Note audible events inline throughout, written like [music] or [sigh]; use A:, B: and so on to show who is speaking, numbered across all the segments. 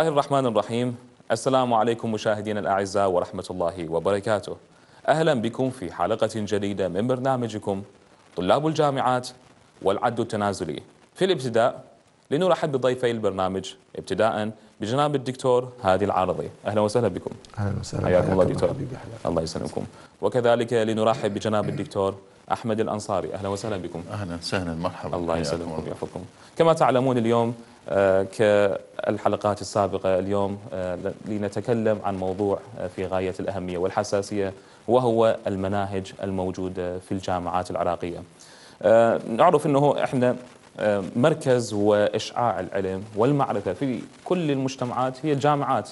A: الله الرحمن الرحيم السلام عليكم مشاهدينا الأعزاء ورحمة الله وبركاته أهلا بكم في حلقة جديدة من برنامجكم طلاب الجامعات والعد التنازلي في الابتداء لنرحب بضيفي البرنامج ابتداء بجناب الدكتور هادي العارضي اهلا وسهلا بكم اهلا وسهلا حياكم الله دكتور الله يسلمكم وكذلك لنرحب بجناب الدكتور احمد الانصاري اهلا وسهلا بكم اهلا وسهلا مرحبا الله يسلمكم ويحفظكم كما تعلمون اليوم آه، كالحلقات السابقة اليوم آه، لنتكلم عن موضوع آه، في غاية الأهمية والحساسية وهو المناهج الموجودة في الجامعات العراقية نعرف أنه إحنا مركز وإشعاع العلم والمعرفة في كل المجتمعات هي الجامعات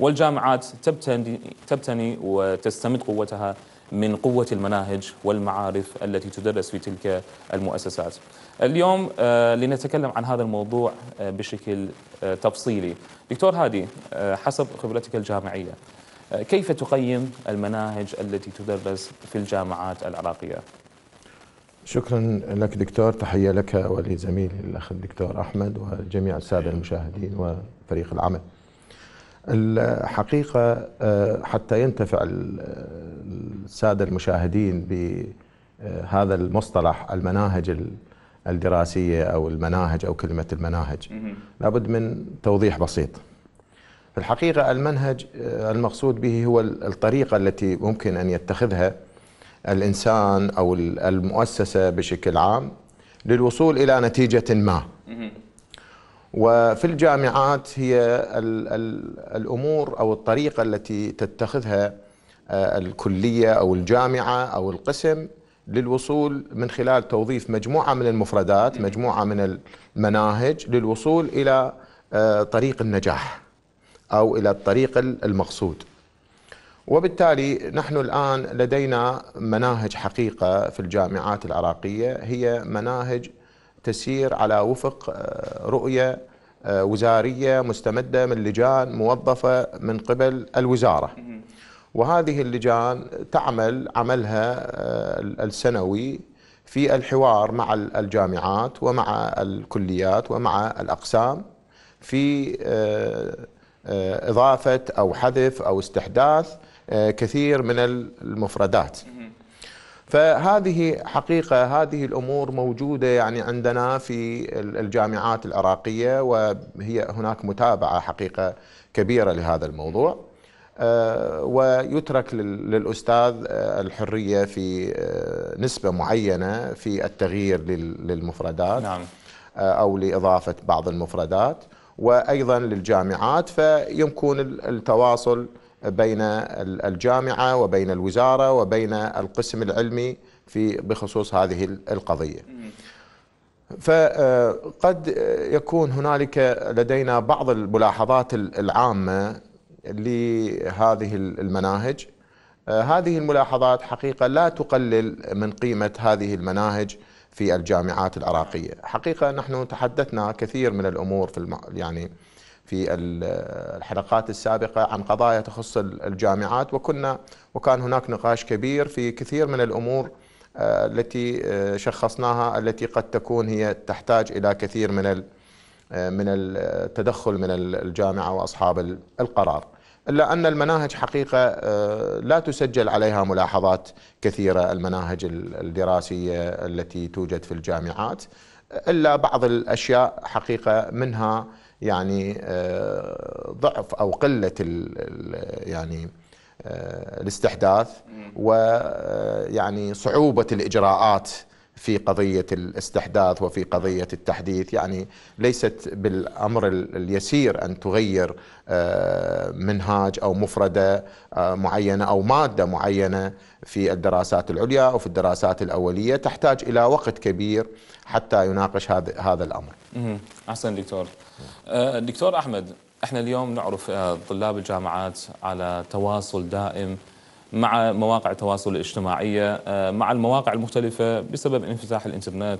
A: والجامعات تبتني, تبتني وتستمد قوتها من قوة المناهج والمعارف التي تدرس في تلك المؤسسات اليوم آه، لنتكلم عن هذا الموضوع آه، بشكل آه، تفصيلي دكتور هادي حسب خبرتك الجامعية كيف تقيم المناهج التي تدرس في الجامعات العراقية؟
B: شكرا لك دكتور تحية لك ولزميلي الأخ الدكتور أحمد وجميع السادة المشاهدين وفريق العمل الحقيقة حتى ينتفع السادة المشاهدين بهذا المصطلح المناهج المناهج الدراسيه او المناهج او كلمه المناهج لابد من توضيح بسيط في الحقيقه المنهج آه، المقصود به هو الطريقه التي ممكن ان يتخذها الانسان او المؤسسه بشكل عام للوصول الى نتيجه ما وفي الجامعات هي الـ الـ الامور او الطريقه التي تتخذها آه، الكليه او الجامعه او القسم للوصول من خلال توظيف مجموعة من المفردات مجموعة من المناهج للوصول إلى آه، طريق النجاح أو إلى الطريق المقصود وبالتالي نحن الآن لدينا مناهج حقيقة في الجامعات العراقية هي مناهج تسير على وفق آه، رؤية آه، وزارية مستمدة من لجان موظفة من قبل الوزارة وهذه اللجان تعمل عملها آه، السنوي في الحوار مع الجامعات ومع الكليات ومع الأقسام في آه، آه، إضافة أو حذف أو استحداث كثير من المفردات فهذه حقيقة هذه الأمور موجودة يعني عندنا في الجامعات العراقية وهي هناك متابعة حقيقة كبيرة لهذا الموضوع آه، ويترك للأستاذ آه، الحرية في آه، نسبة معينة في التغيير للمفردات نعم. أو لإضافة بعض المفردات وأيضا للجامعات فيمكن التواصل بين الجامعة وبين الوزارة وبين القسم العلمي في بخصوص هذه القضية فقد يكون هنالك لدينا بعض الملاحظات العامة لهذه المناهج آه، هذه الملاحظات حقيقة لا تقلل من قيمة هذه المناهج في الجامعات العراقية حقيقة نحن تحدثنا كثير من الأمور في الم... يعني في الحلقات السابقة عن قضايا تخص الجامعات وكنا وكان هناك نقاش كبير في كثير من الأمور آه، التي آه، شخصناها التي قد تكون هي تحتاج إلى كثير من آه، من التدخل من الجامعه واصحاب القرار. الا ان المناهج حقيقه آه، لا تسجل عليها ملاحظات كثيره المناهج الدراسيه التي توجد في الجامعات الا بعض الاشياء حقيقه منها يعني آه، ضعف او قله يعني الاستحداث ويعني صعوبه الاجراءات في قضية الاستحداث وفي قضية التحديث يعني ليست بالأمر اليسير أن تغير آه، منهاج أو مفردة آه، معينة أو مادة معينة في الدراسات العليا أو في الدراسات الأولية تحتاج إلى وقت كبير حتى يناقش هذا هذا الأمر
A: أحسن دكتور آه، دكتور أحمد احنا اليوم نعرف طلاب الجامعات على تواصل دائم مع مواقع التواصل الاجتماعية آه، مع المواقع المختلفة بسبب انفتاح الإنترنت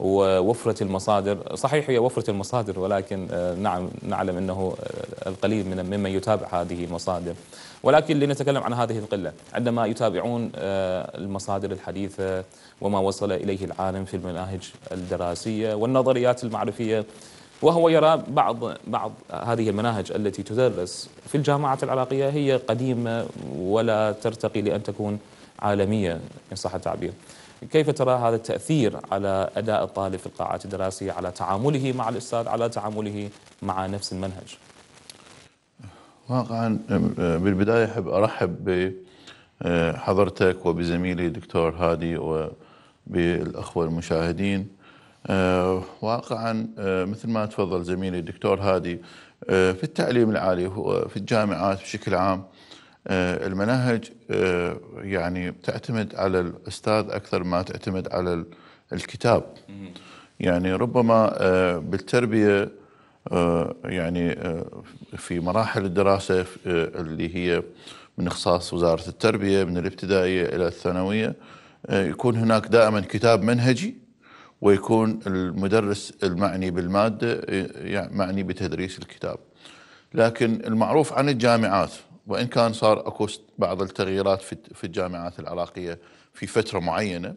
A: ووفرة المصادر صحيح هي وفرة المصادر ولكن آه، نعم نعلم أنه آه، القليل من ممن يتابع هذه المصادر ولكن لنتكلم عن هذه القلة عندما يتابعون المصادر الحديثة وما وصل إليه العالم في المناهج الدراسية والنظريات المعرفية وهو يرى بعض بعض هذه المناهج التي تدرس في الجامعات العراقية هي قديمة ولا ترتقي لأن تكون عالمية إن صح التعبير كيف ترى هذا التأثير على أداء الطالب في القاعات الدراسية على تعامله مع الأستاذ على تعامله مع نفس المنهج
C: واقعا بالبداية أحب أرحب بحضرتك آه، وبزميلي دكتور هادي وبالأخوة المشاهدين آه، واقعا آه، مثل ما تفضل زميلي الدكتور هادي آه، في التعليم العالي في الجامعات بشكل عام المناهج يعني تعتمد على الاستاذ اكثر ما تعتمد على الكتاب يعني ربما بالتربيه يعني في مراحل الدراسه اللي هي من اختصاص وزاره التربيه من الابتدائيه الى الثانويه يكون هناك دائما كتاب منهجي ويكون المدرس المعني بالماده يعني معني بتدريس الكتاب. لكن المعروف عن الجامعات وان كان صار اكو بعض التغييرات في الجامعات العراقيه في فتره معينه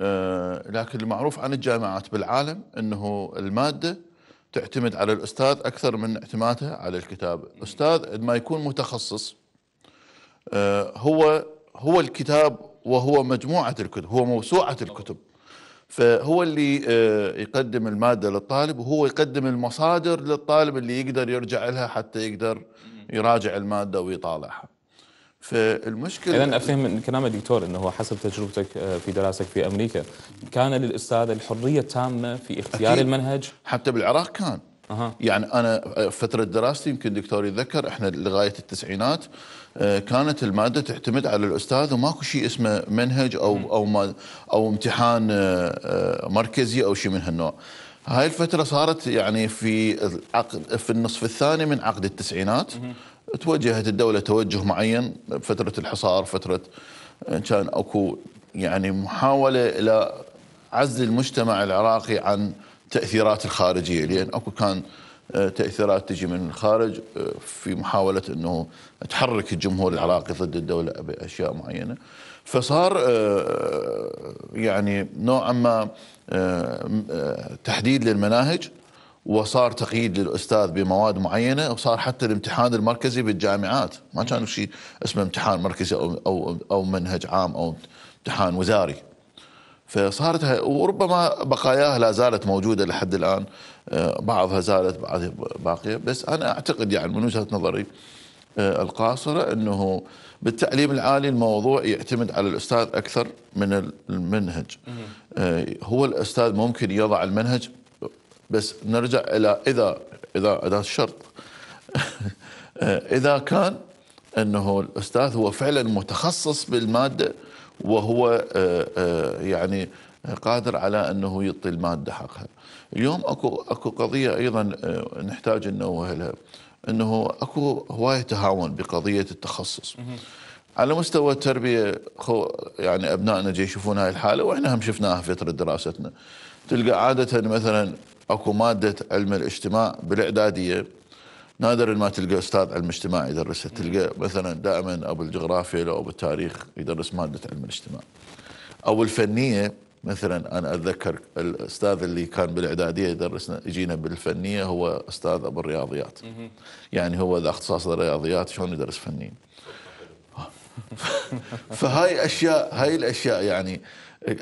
C: آه، لكن المعروف عن الجامعات بالعالم انه الماده تعتمد على الاستاذ اكثر من اعتمادها على الكتاب، استاذ ما يكون متخصص آه، هو هو الكتاب وهو مجموعه الكتب، هو موسوعه الكتب. فهو اللي آه، يقدم الماده للطالب وهو يقدم المصادر للطالب اللي يقدر يرجع لها حتى يقدر يراجع الماده ويطالعها. فالمشكله
A: اذا افهم من كلام الدكتور انه هو حسب تجربتك آه، في دراستك في امريكا كان للاستاذ الحريه التامه في اختيار أكيد. المنهج حتى بالعراق كان أه. يعني انا آه،
C: فتره دراستي يمكن دكتور يتذكر احنا لغايه التسعينات آه، كانت الماده تعتمد على الاستاذ وماكو شيء اسمه منهج او او او امتحان آه، آه، مركزي او شيء من هالنوع. هاي الفترة صارت يعني في العقد في النصف الثاني من عقد التسعينات توجهت الدولة توجه معين فترة الحصار فترة كان اكو يعني محاولة الى عزل المجتمع العراقي عن تأثيرات الخارجية لأن اكو كان آه، تاثيرات تجي من الخارج آه، في محاوله انه تحرك الجمهور العراقي ضد الدوله باشياء معينه فصار آه، يعني نوعا ما تحديد للمناهج وصار تقييد للاستاذ بمواد معينه وصار حتى الامتحان المركزي بالجامعات ما كان شيء اسمه امتحان مركزي او او او منهج عام او امتحان وزاري فصارت وربما بقاياها لا زالت موجوده لحد الان آه، بعضها زالت بعضها باقيه بس انا اعتقد يعني من وجهه نظري آه، القاصره انه بالتعليم العالي الموضوع يعتمد على الاستاذ اكثر من المنهج آه، هو الاستاذ ممكن يضع المنهج بس نرجع الى اذا اذا اذا الشرط [laughs] اذا كان انه الاستاذ هو فعلا متخصص بالماده وهو آه، آه، يعني قادر على انه يعطي الماده حقها. اليوم اكو اكو قضيه ايضا آه، نحتاج ننوه لها انه اكو هوايه تهاون بقضيه التخصص. على مستوى التربيه خو يعني ابنائنا جاي يشوفون هاي الحاله واحنا هم شفناها فتره دراستنا. تلقى عاده مثلا اكو ماده علم الاجتماع بالاعداديه نادر ما تلقى استاذ علم اجتماع يدرسه تلقى مثلا دائما ابو الجغرافيا او بالتاريخ يدرس ماده علم الاجتماع او الفنيه مثلا انا اتذكر الاستاذ اللي كان بالاعداديه يدرسنا يجينا بالفنيه هو استاذ ابو الرياضيات يعني هو ذا اختصاص الرياضيات شلون يدرس فنين [laughs] فهاي اشياء هاي الاشياء يعني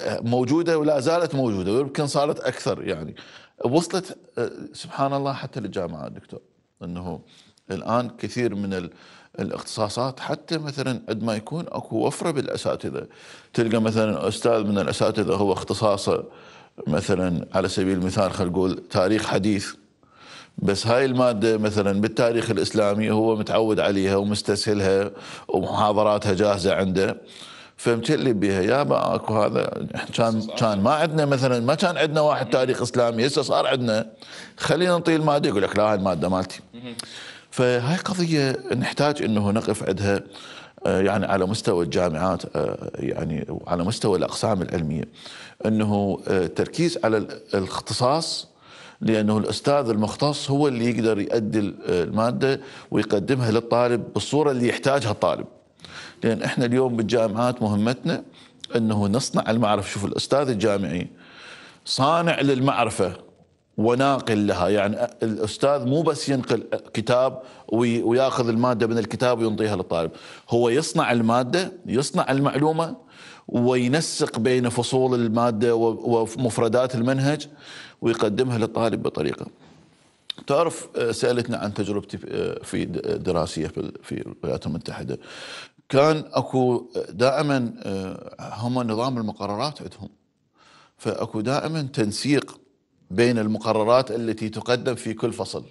C: موجوده ولا زالت موجوده ويمكن صارت اكثر يعني وصلت سبحان الله حتى للجامعات دكتور انه الان كثير من الاختصاصات حتى مثلا قد ما يكون اكو وفره بالاساتذه تلقى مثلا استاذ من الاساتذه هو اختصاصه مثلا على سبيل المثال خلينا نقول تاريخ حديث بس هاي الماده مثلا بالتاريخ الاسلامي هو متعود عليها ومستسهلها ومحاضراتها جاهزه عنده فهمت اللي بيها يا اكو هذا كان كان ما عندنا مثلا ما كان عندنا واحد تاريخ اسلامي هسه صار عندنا خلينا نطيل الماده يقول لك لا هاي الماده مالتي فهاي قضيه نحتاج انه نقف عندها آه، يعني على مستوى الجامعات آه، يعني وعلى مستوى الاقسام العلميه انه التركيز آه، على الاختصاص لانه الاستاذ المختص هو اللي يقدر يؤدي الماده ويقدمها للطالب بالصوره اللي يحتاجها الطالب. لان احنا اليوم بالجامعات مهمتنا انه نصنع المعرفه شوف الاستاذ الجامعي صانع للمعرفه وناقل لها يعني الاستاذ مو بس ينقل كتاب وياخذ الماده من الكتاب وينطيها للطالب هو يصنع الماده يصنع المعلومه وينسق بين فصول الماده ومفردات المنهج ويقدمها للطالب بطريقه تعرف آه، سالتنا عن تجربتي في آه، دراسيه في الولايات المتحده كان اكو دائما آه، هم نظام المقررات عندهم فاكو دائما تنسيق بين المقررات التي تقدم في كل فصل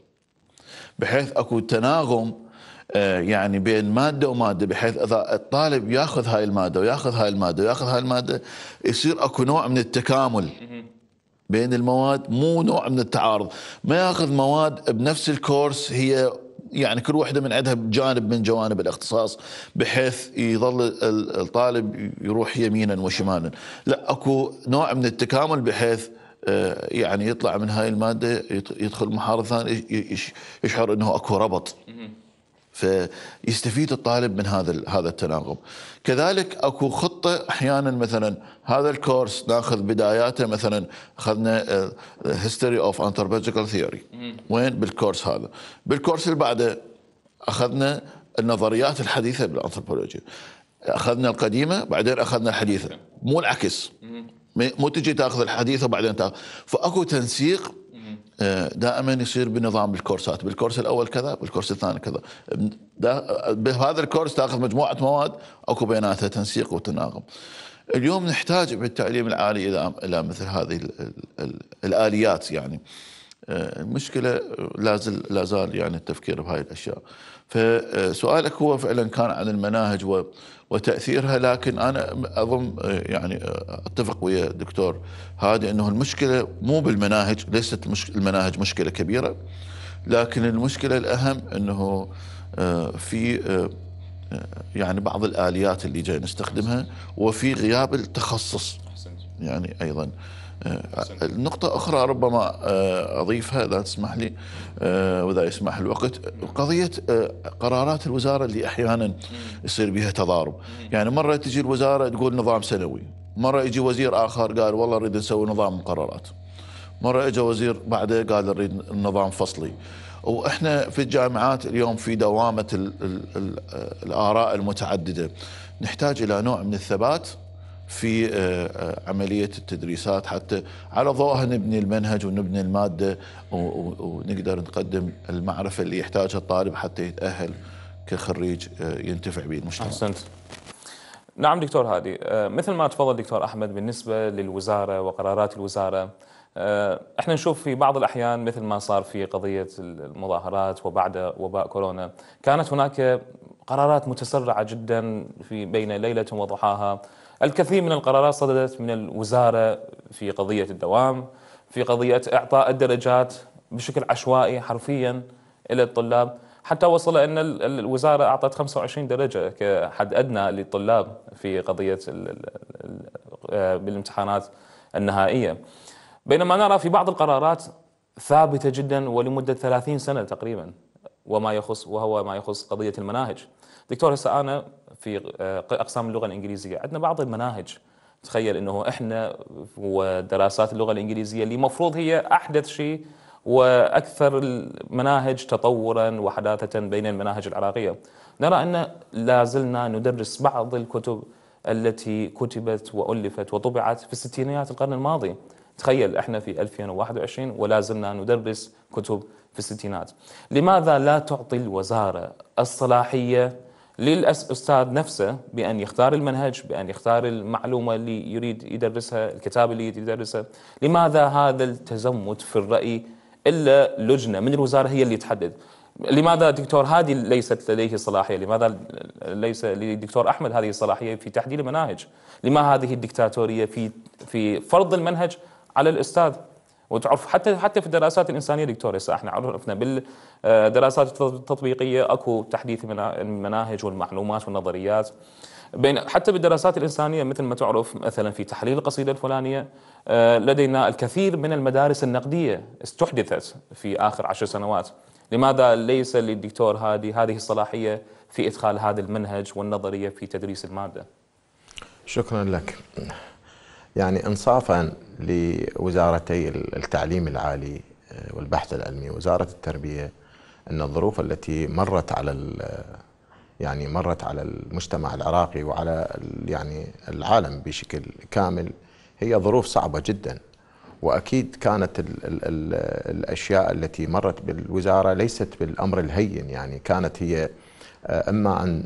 C: بحيث اكو تناغم آه، يعني بين ماده وماده بحيث اذا الطالب ياخذ هاي الماده وياخذ هاي الماده وياخذ هاي الماده يصير اكو نوع من التكامل بين المواد مو نوع من التعارض ما ياخذ مواد بنفس الكورس هي يعني كل واحدة من عندها جانب من جوانب الاختصاص بحيث يظل الطالب يروح يمينا وشمالا لا اكو نوع من التكامل بحيث آه، يعني يطلع من هاي الماده يدخل محاره ثانيه يشعر انه اكو ربط فيستفيد الطالب من هذا هذا التناغم. كذلك اكو خطه احيانا مثلا هذا الكورس ناخذ بداياته مثلا اخذنا هيستوري اوف انثروبولوجيكال ثيوري وين بالكورس هذا؟ بالكورس اللي بعده اخذنا النظريات الحديثه بالانثروبولوجيا. اخذنا القديمه بعدين اخذنا الحديثه مو العكس مو تجي تاخذ الحديثه وبعدين تاخذ فاكو تنسيق دائما يصير بنظام الكورسات بالكورس الاول كذا بالكورس الثاني كذا بهذا الكورس تاخذ مجموعه مواد اكو بيناتها تنسيق وتناغم اليوم نحتاج بالتعليم العالي الى الى مثل هذه الـ الـ الاليات يعني المشكله لازل لا زال يعني التفكير بهاي الاشياء فسؤالك هو فعلا كان عن المناهج و وتاثيرها لكن انا اظن يعني اتفق ويا الدكتور هادي انه المشكله مو بالمناهج ليست المناهج مشكله كبيره لكن المشكله الاهم انه آه، في آه، يعني بعض الاليات اللي جاي نستخدمها وفي غياب التخصص يعني ايضا نقطة أخرى ربما آه، أضيفها إذا تسمح لي آه، وإذا يسمح الوقت قضية آه، قرارات الوزارة اللي أحيانا يصير بها تضارب يعني مرة تجي الوزارة تقول نظام سنوي مرة يجي وزير آخر قال والله نريد نسوي نظام مقررات مرة إجا وزير بعده قال نريد نظام فصلي واحنا في الجامعات اليوم في دوامه الاراء المتعدده نحتاج الى نوع من الثبات في آه، آه، عملية التدريسات حتى على ضوءها نبني المنهج ونبني المادة ونقدر نقدم المعرفة اللي يحتاجها الطالب حتى يتأهل كخريج آه، ينتفع به المجتمع أحسنت.
A: نعم دكتور هادي مثل ما تفضل دكتور أحمد بالنسبة للوزارة وقرارات الوزارة احنا نشوف في بعض الاحيان مثل ما صار في قضيه المظاهرات وبعد وباء كورونا كانت هناك قرارات متسرعه جدا في بين ليله وضحاها الكثير من القرارات صدرت من الوزارة في قضية الدوام في قضية إعطاء الدرجات بشكل عشوائي حرفيا إلى الطلاب حتى وصل أن الوزارة أعطت 25 درجة كحد أدنى للطلاب في قضية آه، بالامتحانات النهائية بينما نرى في بعض القرارات ثابتة جدا ولمدة 30 سنة تقريبا وما يخص وهو ما يخص قضية المناهج دكتور هسه أنا في آه، اقسام اللغه الانجليزيه عندنا بعض المناهج تخيل انه احنا ودراسات اللغه الانجليزيه اللي المفروض هي احدث شيء واكثر المناهج تطورا وحداثه بين المناهج العراقيه نرى ان لا زلنا ندرس بعض الكتب التي كتبت والفت وطبعت في الستينيات القرن الماضي تخيل احنا في 2021 ولا زلنا ندرس كتب في الستينات لماذا لا تعطي الوزاره الصلاحيه للاستاذ نفسه بان يختار المنهج بان يختار المعلومه اللي يريد يدرسها الكتاب اللي يريد يدرسه لماذا هذا التزمت في الراي الا لجنه من الوزاره هي اللي تحدد لماذا دكتور هادي ليست لديه صلاحيه لماذا ليس للدكتور احمد هذه الصلاحيه في تحديد المناهج لما هذه الدكتاتوريه في في فرض المنهج على الاستاذ وتعرف حتى حتى في الدراسات الانسانيه دكتور هسه احنا عرفنا بالدراسات التطبيقيه اكو تحديث المناهج والمعلومات والنظريات بين حتى بالدراسات الانسانيه مثل ما تعرف مثلا في تحليل القصيده الفلانيه آه، لدينا الكثير من المدارس النقديه استحدثت في اخر عشر سنوات لماذا ليس للدكتور هادي هذه الصلاحيه في ادخال هذا المنهج والنظريه في تدريس الماده
B: شكرا لك يعني انصافا لوزارتي التعليم العالي آه، والبحث العلمي وزاره التربيه ان الظروف التي مرت على يعني مرت على المجتمع العراقي وعلى يعني العالم بشكل كامل هي ظروف صعبه جدا واكيد كانت الـ الـ الـ الاشياء التي مرت بالوزاره ليست بالامر الهين يعني كانت هي آه، اما ان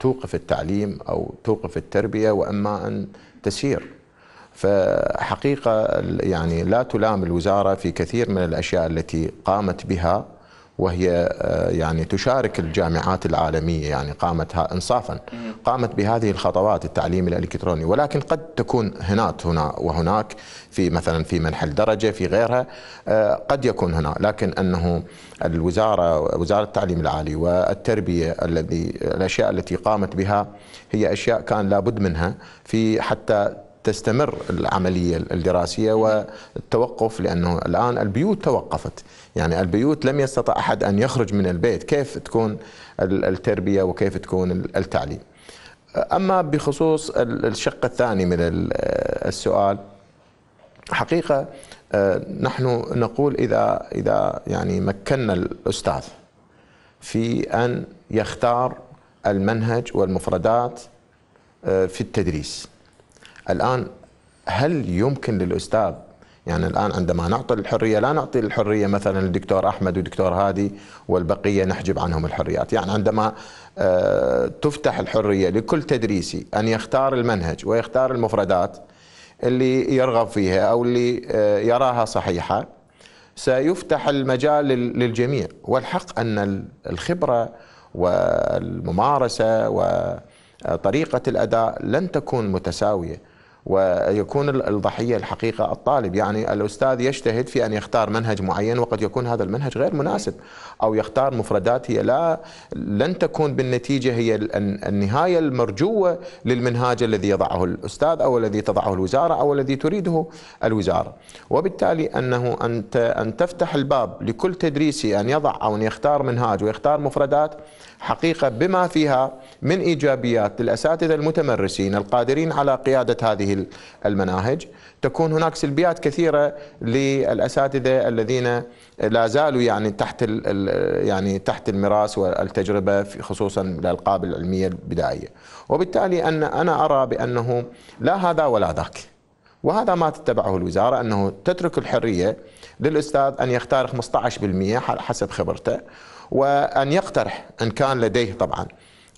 B: توقف التعليم او توقف التربيه واما ان تسير فحقيقة يعني لا تلام الوزارة في كثير من الأشياء التي قامت بها وهي آه، يعني تشارك الجامعات العالمية يعني قامت إنصافا قامت بهذه الخطوات التعليم الإلكتروني ولكن قد تكون هناك هنا وهناك في مثلا في منح الدرجة في غيرها آه، قد يكون هنا لكن أنه الوزارة وزارة التعليم العالي والتربية الذي الأشياء التي قامت بها هي أشياء كان لابد منها في حتى تستمر العملية الدراسية والتوقف لأنه الآن البيوت توقفت يعني البيوت لم يستطع أحد أن يخرج من البيت كيف تكون التربية وكيف تكون التعليم أما بخصوص الشق الثاني من السؤال حقيقة آه، نحن نقول إذا إذا يعني مكنا الأستاذ في أن يختار المنهج والمفردات آه، في التدريس الآن هل يمكن للأستاذ يعني الآن عندما نعطي الحرية لا نعطي الحرية مثلا للدكتور أحمد والدكتور هادي والبقية نحجب عنهم الحريات يعني عندما آه، تفتح الحرية لكل تدريسي أن يختار المنهج ويختار المفردات اللي يرغب فيها أو اللي آه، يراها صحيحة سيفتح المجال للجميع والحق أن الخبرة والممارسة وطريقة الأداء لن تكون متساوية ويكون الضحيه الحقيقه الطالب يعني الاستاذ يجتهد في ان يختار منهج معين وقد يكون هذا المنهج غير مناسب او يختار مفردات هي لا لن تكون بالنتيجه هي النهايه المرجوه للمنهاج الذي يضعه الاستاذ او الذي تضعه الوزاره او الذي تريده الوزاره وبالتالي انه انت ان تفتح الباب لكل تدريسي ان يضع او ان يختار منهاج ويختار مفردات حقيقه بما فيها من ايجابيات للاساتذه المتمرسين القادرين على قياده هذه هذه المناهج تكون هناك سلبيات كثيره للاساتذه الذين لا زالوا يعني تحت يعني تحت المراس والتجربه خصوصا الالقاب العلميه البدائيه وبالتالي ان انا ارى بانه لا هذا ولا ذاك وهذا ما تتبعه الوزارة أنه تترك الحرية للأستاذ أن يختار 15% حسب خبرته وأن يقترح إن كان لديه طبعا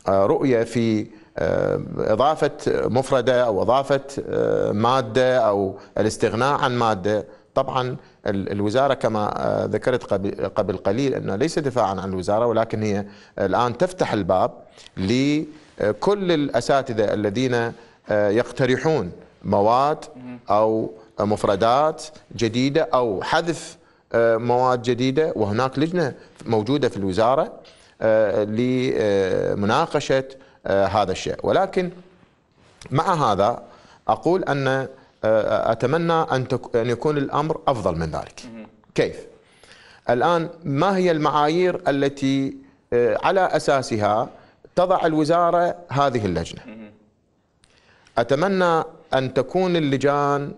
B: آه، رؤية في آه، اضافه مفرده او اضافه آه، ماده او الاستغناء عن ماده طبعا الوزاره كما آه، ذكرت قبل قليل انه ليس دفاعا عن الوزاره ولكن هي الان تفتح الباب لكل الاساتذه الذين يقترحون مواد او مفردات جديده او حذف مواد جديده وهناك لجنه موجوده في الوزاره لمناقشه آه، هذا الشيء ولكن مع هذا أقول أن آه، أتمنى أن يكون الأمر أفضل من ذلك كيف؟ الآن ما هي المعايير التي آه، على أساسها تضع الوزارة هذه اللجنة أتمنى أن تكون اللجان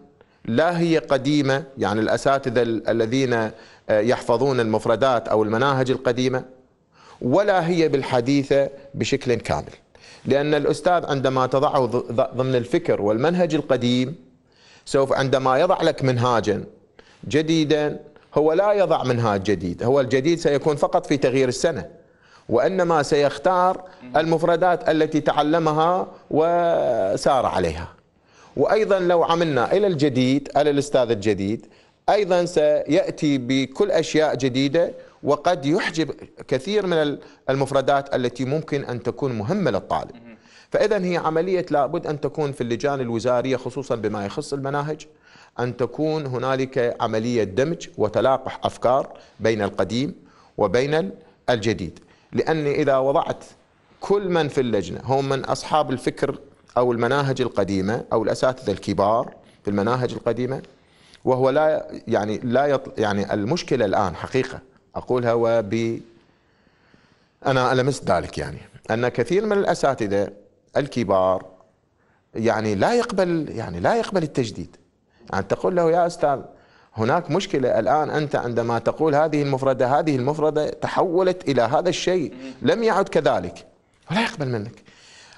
B: لا هي قديمة يعني الأساتذة الذين يحفظون المفردات أو المناهج القديمة ولا هي بالحديثة بشكل كامل لأن الأستاذ عندما تضعه ضمن الفكر والمنهج القديم سوف عندما يضع لك منهاجا جديدا هو لا يضع منهاج جديد هو الجديد سيكون فقط في تغيير السنة وإنما سيختار المفردات التي تعلمها وسار عليها وأيضا لو عملنا إلى الجديد على الأستاذ الجديد أيضا سيأتي بكل أشياء جديدة وقد يحجب كثير من المفردات التي ممكن أن تكون مهمة للطالب فإذا هي عملية لابد أن تكون في اللجان الوزارية خصوصا بما يخص المناهج أن تكون هنالك عملية دمج وتلاقح أفكار بين القديم وبين الجديد لأن إذا وضعت كل من في اللجنة هم من أصحاب الفكر أو المناهج القديمة أو الأساتذة الكبار في المناهج القديمة وهو لا يعني لا يطل يعني المشكلة الآن حقيقة أقولها و وب أنا ألمست ذلك يعني أن كثير من الأساتذة الكبار يعني لا يقبل يعني لا يقبل التجديد يعني تقول له يا أستاذ هناك مشكلة الآن أنت عندما تقول هذه المفردة هذه المفردة تحولت إلى هذا الشيء لم يعد كذلك ولا يقبل منك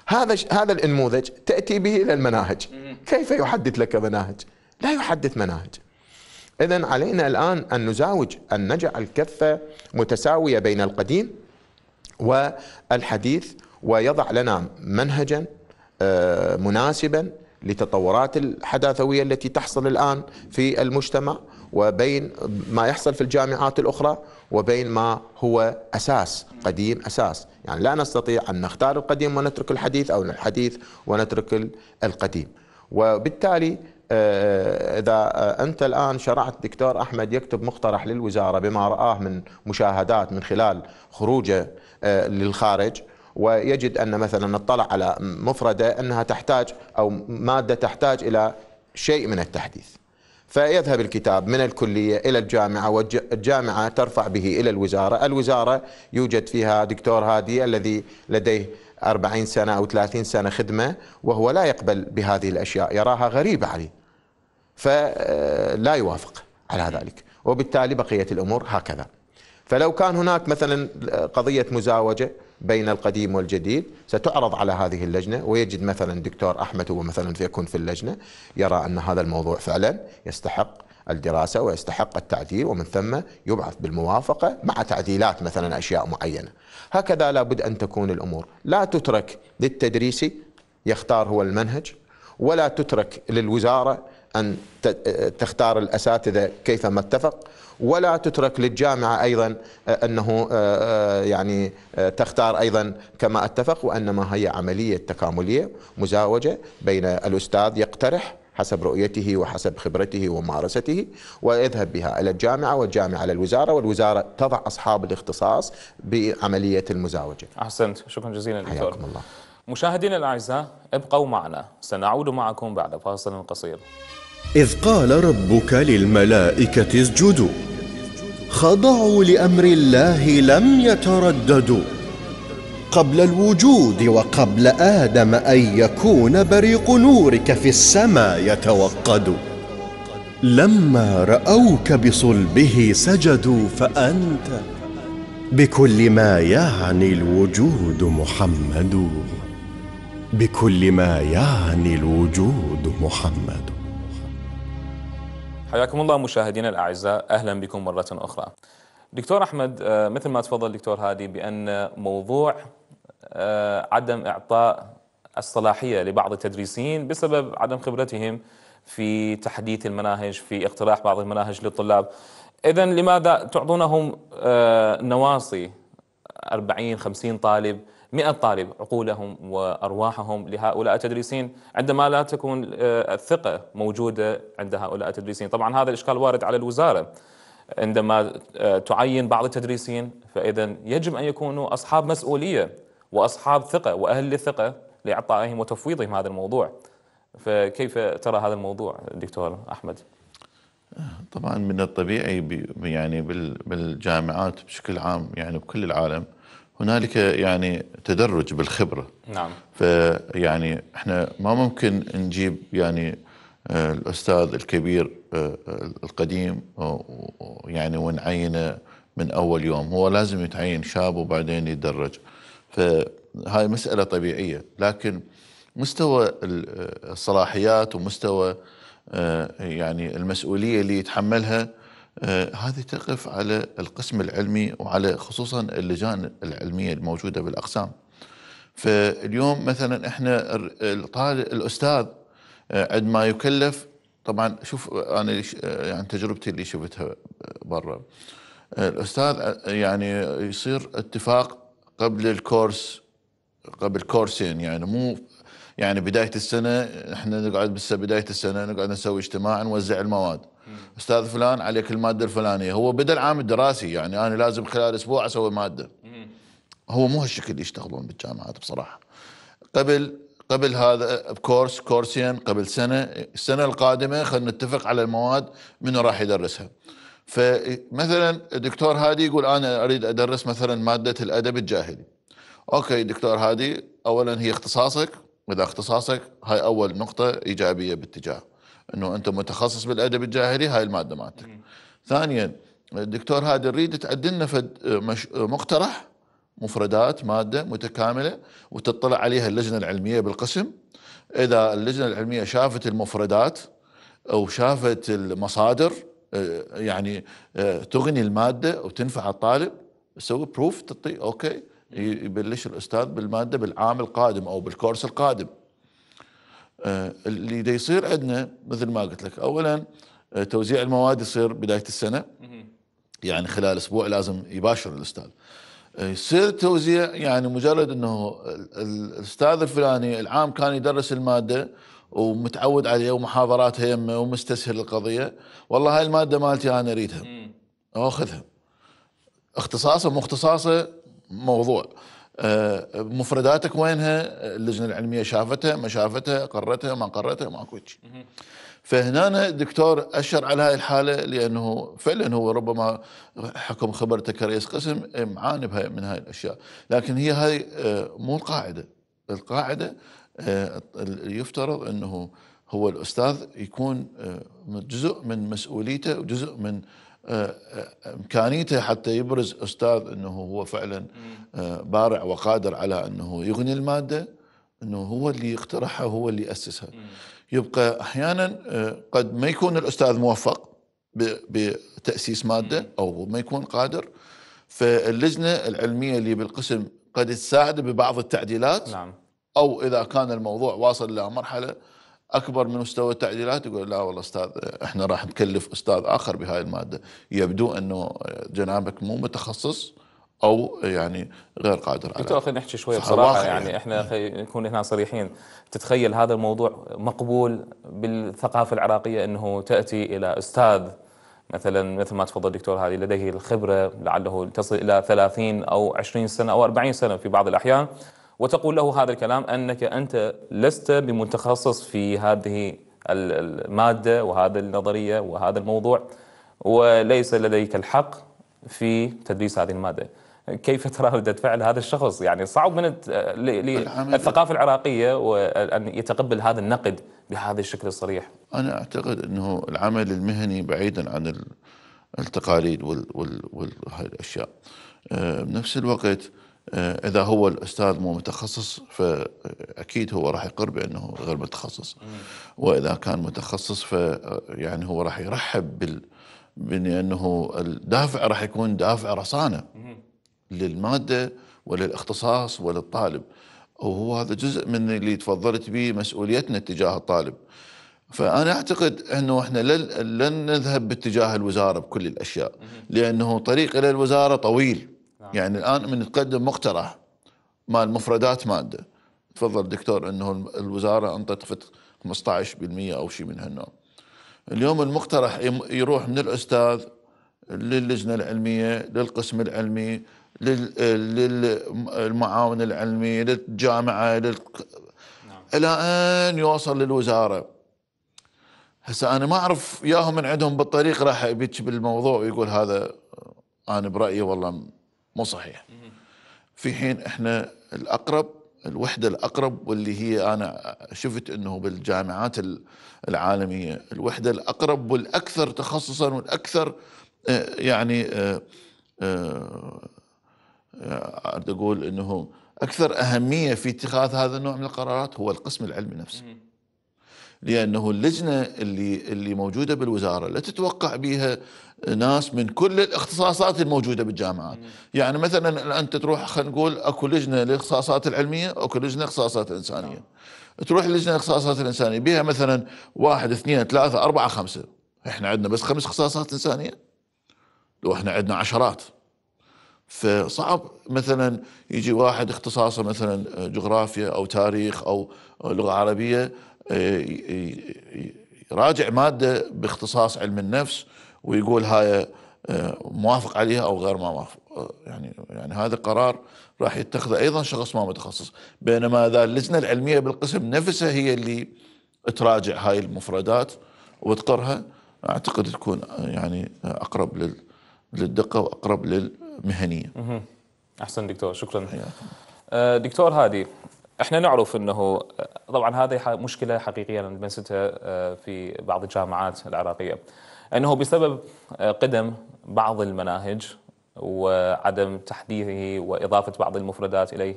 B: هذا هذا الانموذج تأتي به إلى المناهج كيف يحدث لك مناهج لا يحدث مناهج إذا علينا الآن أن نزاوج أن نجعل كفة متساوية بين القديم والحديث ويضع لنا منهجا آه، مناسبا لتطورات الحداثوية التي تحصل الآن في المجتمع وبين ما يحصل في الجامعات الأخرى وبين ما هو أساس قديم أساس يعني لا نستطيع أن نختار القديم ونترك الحديث أو الحديث ونترك القديم وبالتالي آه، إذا آه، أنت الآن شرعت دكتور أحمد يكتب مقترح للوزارة بما رآه من مشاهدات من خلال خروجه آه، للخارج ويجد أن مثلا اطلع على مفردة أنها تحتاج أو مادة تحتاج إلى شيء من التحديث فيذهب الكتاب من الكلية إلى الجامعة والجامعة ترفع به إلى الوزارة الوزارة يوجد فيها دكتور هادي الذي لديه 40 سنة أو 30 سنة خدمة وهو لا يقبل بهذه الأشياء يراها غريبة عليه آه، فلا يوافق على ذلك وبالتالي بقية الأمور هكذا فلو كان هناك مثلا آه، قضية مزاوجة بين القديم والجديد ستعرض على هذه اللجنة ويجد مثلا دكتور أحمد هو مثلا فيكون في اللجنة يرى أن هذا الموضوع فعلا يستحق الدراسة ويستحق التعديل ومن ثم يبعث بالموافقة مع تعديلات مثلا أشياء معينة هكذا لابد أن تكون الأمور لا تترك للتدريسي يختار هو المنهج ولا تترك للوزارة أن تختار الأساتذة كيفما اتفق ولا تترك للجامعة أيضا أنه يعني تختار أيضا كما اتفق وإنما هي عملية تكاملية مزاوجة بين الأستاذ يقترح حسب رؤيته وحسب خبرته وممارسته ويذهب بها إلى الجامعة والجامعة إلى الوزارة والوزارة تضع أصحاب الاختصاص بعملية المزاوجة
A: أحسنت شكرا جزيلا لك حياكم الله مشاهدينا الأعزاء ابقوا معنا سنعود معكم بعد فاصل قصير
B: إذ قال ربك للملائكة اسجدوا خضعوا لأمر الله لم يترددوا قبل الوجود وقبل آدم أن يكون بريق نورك في السماء يتوقد لما رأوك بصلبه سجدوا فأنت بكل ما يعني الوجود محمد بكل ما يعني الوجود محمد
A: حياكم الله مشاهدينا الأعزاء أهلا بكم مرة أخرى دكتور أحمد آه، مثل ما تفضل دكتور هادي بأن موضوع آه، عدم إعطاء الصلاحية لبعض التدريسين بسبب عدم خبرتهم في تحديث المناهج في اقتراح بعض المناهج للطلاب إذا لماذا تعطونهم آه، نواصي 40 50 طالب 100 طالب عقولهم وأرواحهم لهؤلاء التدريسين عندما لا تكون آه، الثقة موجودة عند هؤلاء التدريسين طبعا هذا الإشكال وارد على الوزارة عندما تعين بعض التدريسين فإذا يجب أن يكونوا أصحاب مسؤولية واصحاب ثقه واهل الثقه لاعطائهم وتفويضهم هذا الموضوع فكيف ترى هذا الموضوع دكتور احمد؟
C: طبعا من الطبيعي يعني بالجامعات بشكل عام يعني بكل العالم هنالك يعني تدرج بالخبره نعم فيعني احنا ما ممكن نجيب يعني آه، الاستاذ الكبير آه، القديم آه، يعني ونعينه من اول يوم هو لازم يتعين شاب وبعدين يتدرج فهاي مسألة طبيعية لكن مستوى الصلاحيات ومستوى آه، يعني المسؤولية اللي يتحملها آه، هذه تقف على القسم العلمي وعلى خصوصا اللجان العلمية الموجودة بالأقسام فاليوم مثلا احنا الطالب الأستاذ آه، عندما يكلف طبعا شوف انا يعني تجربتي اللي شفتها برا الاستاذ يعني يصير اتفاق قبل الكورس قبل كورسين يعني مو يعني بدايه السنه احنا نقعد بس بدايه السنه نقعد نسوي اجتماع نوزع المواد استاذ فلان عليك الماده الفلانيه هو بدا العام الدراسي يعني انا لازم خلال اسبوع اسوي ماده هو مو هالشكل يشتغلون بالجامعات بصراحه قبل قبل هذا بكورس كورسين قبل سنه السنه القادمه خلينا نتفق على المواد منو راح يدرسها فمثلا دكتور هادي يقول انا اريد ادرس مثلا ماده الادب الجاهلي اوكي دكتور هادي اولا هي اختصاصك واذا اختصاصك هاي اول نقطه ايجابيه باتجاه انه انت متخصص بالادب الجاهلي هاي الماده مالتك ثانيا الدكتور هادي نريد تعدلنا فد مش مقترح مفردات ماده متكامله وتطلع عليها اللجنه العلميه بالقسم اذا اللجنه العلميه شافت المفردات او شافت المصادر آه، يعني آه، تغني الماده وتنفع الطالب تسوي بروف تعطي اوكي يبلش الاستاذ بالماده بالعام القادم او بالكورس القادم آه، اللي دا يصير عندنا مثل ما قلت لك اولا توزيع المواد يصير بدايه السنه يعني خلال اسبوع لازم يباشر الاستاذ يصير التوزيع يعني مجرد انه الاستاذ الفلاني العام كان يدرس الماده ومتعود عليه ومحاضرات يمه ومستسهل القضيه والله هاي الماده مالتي انا اريدها اخذها اختصاصه مو اختصاصه موضوع آه، مفرداتك وينها اللجنه العلميه شافتها ما شافتها قرتها ما قرتها ماكو شيء فهنا الدكتور اشر على هاي الحاله لانه فعلا هو ربما حكم خبرته كرئيس قسم إيه، معاني من هاي الاشياء لكن هي هاي آه، مو القاعده القاعده آه، يفترض انه هو الاستاذ يكون آه، جزء من مسؤوليته وجزء من آه، امكانيته حتى يبرز استاذ انه هو فعلا بارع وقادر على انه يغني الماده انه هو اللي يقترحها هو اللي اسسها يبقى احيانا قد ما يكون الاستاذ موفق بتاسيس ماده او ما يكون قادر فاللجنه العلميه اللي بالقسم قد تساعده ببعض التعديلات نعم. او اذا كان الموضوع واصل الى مرحله اكبر من مستوى التعديلات يقول لا والله استاذ احنا راح نكلف استاذ اخر بهاي الماده يبدو انه جنابك مو متخصص او يعني غير قادر على دكتور خلينا نحكي شويه بصراحه يعني, يعني احنا
A: نكون هنا صريحين تتخيل هذا الموضوع مقبول بالثقافه العراقيه انه تاتي الى استاذ مثلا مثل ما تفضل دكتور هذه لديه الخبره لعله تصل الى 30 او 20 سنه او 40 سنه في بعض الاحيان وتقول له هذا الكلام انك انت لست بمتخصص في هذه الماده وهذه النظريه وهذا الموضوع وليس لديك الحق في تدريس هذه الماده. كيف ترى ردة فعل هذا الشخص يعني صعب من الثقافة العراقية وأن يتقبل هذا النقد بهذا الشكل الصريح
C: أنا أعتقد أنه العمل المهني بعيدا عن التقاليد وهذه الأشياء آه، بنفس الوقت آه، اذا هو الاستاذ مو متخصص فاكيد هو راح يقر بانه غير متخصص واذا كان متخصص فيعني آه، هو راح يرحب بال بانه الدافع راح يكون دافع رصانه للماده وللاختصاص وللطالب وهو هذا جزء من اللي تفضلت به مسؤوليتنا تجاه الطالب فانا اعتقد انه احنا لن لن نذهب باتجاه الوزاره بكل الاشياء لانه طريق الى الوزاره طويل يعني الان من تقدم مقترح مال مفردات ماده تفضل دكتور انه الوزاره انطت 15% او شيء من هالنوع اليوم المقترح يروح من الاستاذ للجنه العلميه للقسم العلمي للمعاون العلمي للجامعه لل... نعم. الى ان يوصل للوزاره هسه انا ما اعرف ياهم من عندهم بالطريق راح يبيتش بالموضوع ويقول هذا آه، انا برايي والله مو صحيح في حين احنا الاقرب الوحده الاقرب واللي هي انا شفت انه بالجامعات العالميه الوحده الاقرب والاكثر تخصصا والاكثر آه، يعني آه، آه، اريد اقول انه اكثر اهميه في اتخاذ هذا النوع من القرارات هو القسم العلمي نفسه. لانه اللجنه اللي اللي موجوده بالوزاره لا تتوقع بها ناس من كل الاختصاصات الموجوده بالجامعات يعني مثلا انت تروح خلينا نقول اكو لجنه للاختصاصات العلميه اكو لجنه اختصاصات انسانيه نعم. تروح لجنه الاختصاصات الانسانيه بها مثلا واحد اثنين ثلاثه اربعه خمسه احنا عندنا بس خمس اختصاصات انسانيه لو احنا عندنا عشرات فصعب مثلا يجي واحد اختصاصه مثلا جغرافيا او تاريخ او لغه عربيه آه، يراجع ماده باختصاص علم النفس ويقول هاي آه، موافق عليها او غير ما موافق آه، يعني يعني هذا قرار راح يتخذه ايضا شخص ما متخصص بينما اذا اللجنه العلميه بالقسم نفسها هي اللي تراجع هاي المفردات وتقرها اعتقد تكون آه، يعني اقرب للدقه واقرب للمهنيه.
A: احسن دكتور شكرا. دكتور هادي احنا نعرف انه طبعا هذه مشكله حقيقيه لمستها في بعض الجامعات العراقيه. انه بسبب آه، قدم بعض المناهج وعدم تحديثه واضافه بعض المفردات اليه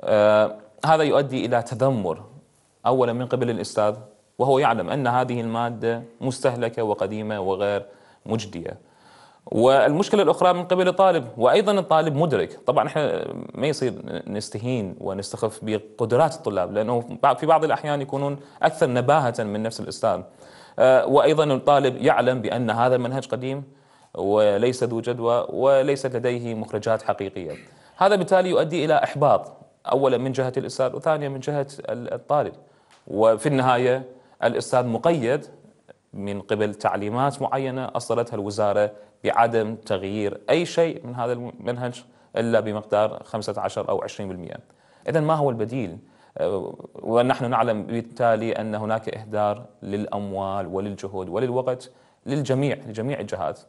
A: آه، هذا يؤدي الى تذمر اولا من قبل الاستاذ وهو يعلم ان هذه الماده مستهلكه وقديمه وغير مجديه. والمشكله الاخرى من قبل الطالب وايضا الطالب مدرك، طبعا احنا ما يصير نستهين ونستخف بقدرات الطلاب لانه في بعض الاحيان يكونون اكثر نباهه من نفس الاستاذ. آه، وايضا الطالب يعلم بان هذا المنهج قديم وليس ذو جدوى وليست لديه مخرجات حقيقيه. هذا بالتالي يؤدي الى احباط اولا من جهه الاستاذ وثانيا من جهه الطالب. وفي النهايه الاستاذ مقيد من قبل تعليمات معينه اصدرتها الوزاره بعدم تغيير اي شيء من هذا المنهج الا بمقدار 15 او 20%. اذا ما هو البديل؟ ونحن نعلم بالتالي أن هناك إهدار للأموال وللجهود وللوقت للجميع لجميع الجهات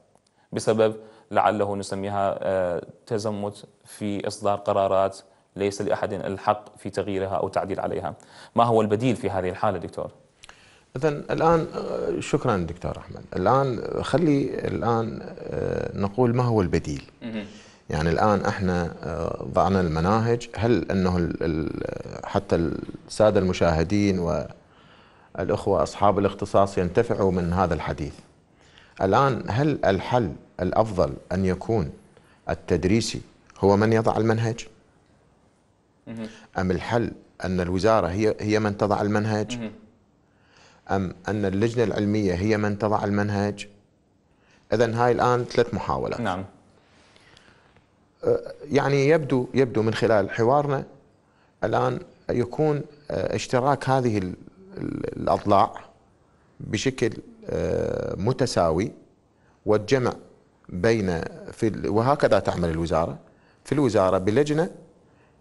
A: بسبب لعله نسميها آه، تزمت في إصدار قرارات ليس لأحد الحق في تغييرها أو تعديل عليها ما هو البديل في هذه الحالة دكتور؟
B: اذا الان آه، شكرا دكتور احمد الان خلي الان آه، نقول ما هو البديل يعني الآن احنا آه، ضعنا المناهج هل أنه حتى السادة المشاهدين والأخوة أصحاب الاختصاص ينتفعوا من هذا الحديث الآن هل الحل الأفضل أن يكون التدريسي هو من يضع المنهج أم الحل أن الوزارة هي, هي من تضع المنهج أم أن اللجنة العلمية هي من تضع المنهج إذا هاي الآن ثلاث محاولات نعم يعني يبدو يبدو من خلال حوارنا الان يكون آه، اشتراك هذه الاضلاع بشكل آه، متساوي والجمع بين في وهكذا تعمل الوزاره في الوزاره بلجنه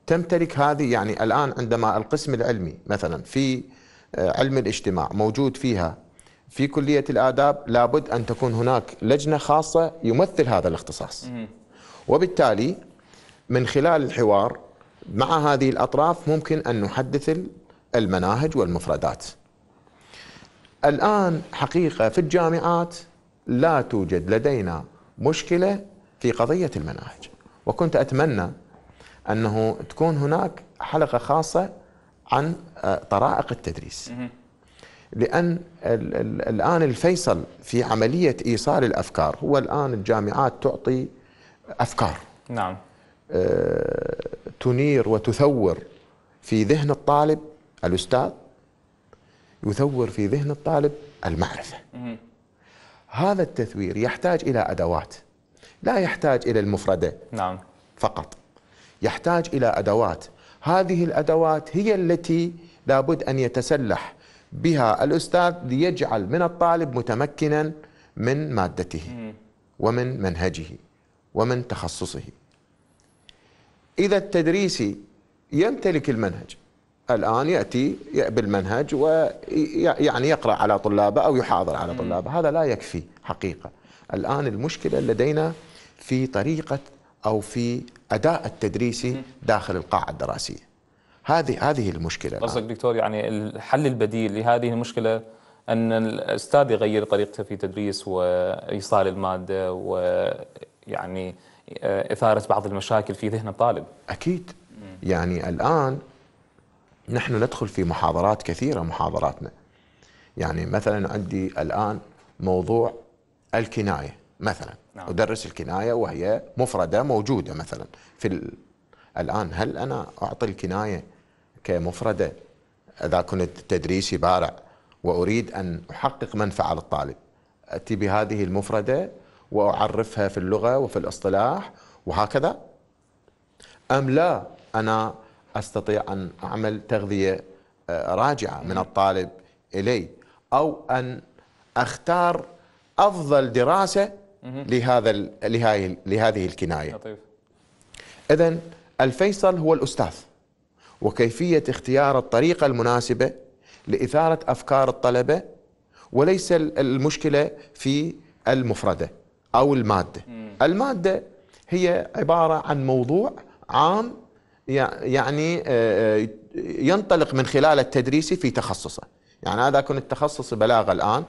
B: تمتلك هذه يعني الان عندما القسم العلمي مثلا في آه، علم الاجتماع موجود فيها في كليه الاداب لابد ان تكون هناك لجنه خاصه يمثل هذا الاختصاص. وبالتالي من خلال الحوار مع هذه الأطراف ممكن أن نحدث المناهج والمفردات الآن حقيقة في الجامعات لا توجد لدينا مشكلة في قضية المناهج وكنت أتمنى أنه تكون هناك حلقة خاصة عن آه، طرائق التدريس لأن الآن الفيصل في عملية إيصال الأفكار هو الآن الجامعات تعطي أفكار نعم آه، تنير وتثور في ذهن الطالب الأستاذ يثور في ذهن الطالب المعرفة هذا التثوير يحتاج إلى أدوات لا يحتاج إلى المفردة نعم فقط يحتاج إلى أدوات هذه الأدوات هي التي لابد أن يتسلح بها الأستاذ ليجعل من الطالب متمكنا من مادته ومن منهجه ومن تخصصه إذا التدريسي يمتلك المنهج الآن يأتي بالمنهج ويعني يقرأ على طلابه أو يحاضر على طلابه هذا لا يكفي حقيقة الآن المشكلة لدينا في طريقة أو في أداء التدريسي داخل القاعة الدراسية هذه هذه المشكلة
A: قصدك دكتور يعني الحل البديل لهذه المشكلة أن الأستاذ يغير طريقته في تدريس وإيصال المادة و يعني آه، إثارة بعض المشاكل في ذهن الطالب أكيد
B: يعني الآن نحن ندخل في محاضرات كثيرة محاضراتنا يعني مثلا عندي الآن موضوع الكناية مثلا نعم. أدرس الكناية وهي مفردة موجودة مثلا في الآن هل أنا أعطي الكناية كمفردة إذا كنت تدريسي بارع وأريد أن أحقق منفعة للطالب أتي بهذه المفردة وأعرفها في اللغة وفي الاصطلاح وهكذا أم لا أنا أستطيع أن أعمل تغذية آه، راجعة من الطالب إلي أو أن أختار أفضل دراسة لهذا لهذه الكناية إذا الفيصل هو الأستاذ وكيفية اختيار الطريقة المناسبة لإثارة أفكار الطلبة وليس المشكلة في المفردة أو المادة المادة هي عبارة عن موضوع عام يعني آه، آه، ينطلق من خلال التدريس في تخصصه يعني هذا كنت تخصصي بلاغة الآن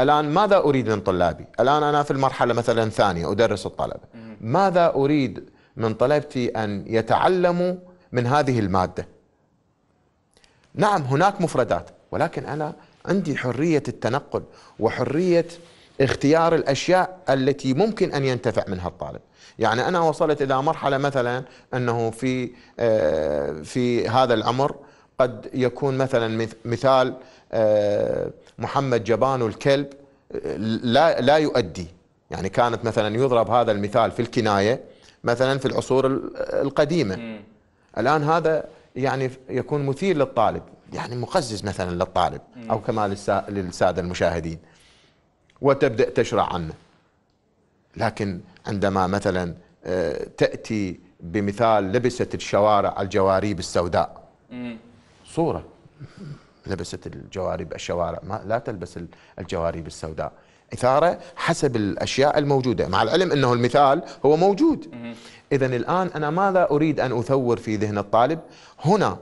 B: الآن ماذا أريد من طلابي الآن أنا في المرحلة مثلا ثانية أدرس الطلبة ماذا أريد من طلبتي أن يتعلموا من هذه المادة نعم هناك مفردات ولكن أنا عندي حرية التنقل وحرية اختيار الأشياء التي ممكن أن ينتفع منها الطالب يعني أنا وصلت إلى مرحلة مثلا أنه في آه، في هذا العمر قد يكون مثلا مثال آه، محمد جبان الكلب آه، لا لا يؤدي يعني كانت مثلا يضرب هذا المثال في الكناية مثلا في العصور القديمة م. الآن هذا يعني يكون مثير للطالب يعني مقزز مثلا للطالب أو كما للسادة المشاهدين وتبدأ تشرع عنه لكن عندما مثلا آه، تأتي بمثال لبست الشوارع الجواريب السوداء صورة لبست الجوارب الشوارع ما لا تلبس الجوارب السوداء إثارة حسب الأشياء الموجودة مع العلم أنه المثال هو موجود إذا الآن أنا ماذا أريد أن أثور في ذهن الطالب هنا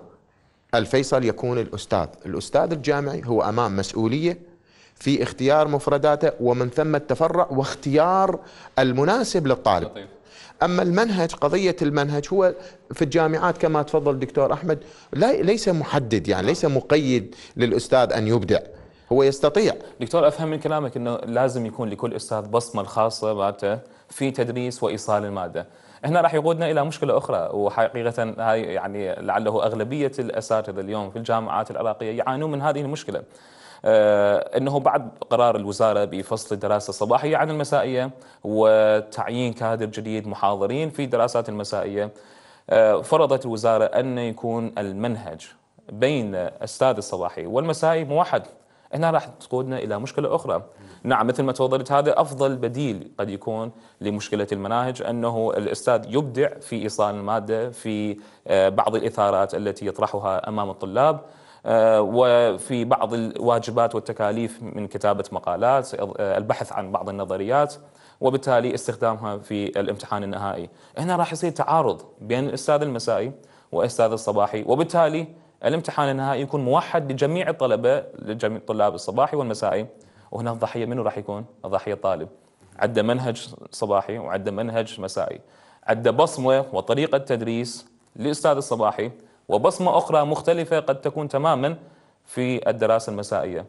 B: الفيصل يكون الأستاذ الأستاذ الجامعي هو أمام مسؤولية في اختيار مفرداته ومن ثم التفرع واختيار المناسب للطالب أما المنهج قضية المنهج هو في الجامعات كما تفضل الدكتور أحمد لا ليس محدد يعني ليس مقيد للأستاذ أن
A: يبدع هو يستطيع دكتور أفهم من كلامك أنه لازم يكون لكل أستاذ بصمة الخاصة في تدريس وإيصال المادة هنا راح يقودنا الى مشكله اخرى وحقيقه هاي يعني لعله اغلبيه الاساتذه اليوم في الجامعات العراقيه يعانون من هذه المشكله آه، أنه بعد قرار الوزارة بفصل الدراسة الصباحية عن المسائية وتعيين كادر جديد محاضرين في دراسات المسائية آه، فرضت الوزارة أن يكون المنهج بين أستاذ الصباحي والمسائي موحد هنا راح تقودنا الى مشكله اخرى نعم مثل ما تفضلت هذا افضل بديل قد يكون لمشكله المناهج انه الاستاذ يبدع في ايصال الماده في آه، بعض الاثارات التي يطرحها امام الطلاب آه، وفي بعض الواجبات والتكاليف من كتابة مقالات آه، البحث عن بعض النظريات وبالتالي استخدامها في الامتحان النهائي هنا راح يصير تعارض بين الأستاذ المسائي والأستاذ الصباحي وبالتالي الامتحان النهائي يكون موحد لجميع الطلبة لجميع الطلاب الصباحي والمسائي وهنا الضحية منو راح يكون؟ الضحية الطالب عنده منهج صباحي وعنده منهج مسائي عنده بصمة وطريقة تدريس للأستاذ الصباحي وبصمة أخرى مختلفة قد تكون تماما في الدراسة المسائية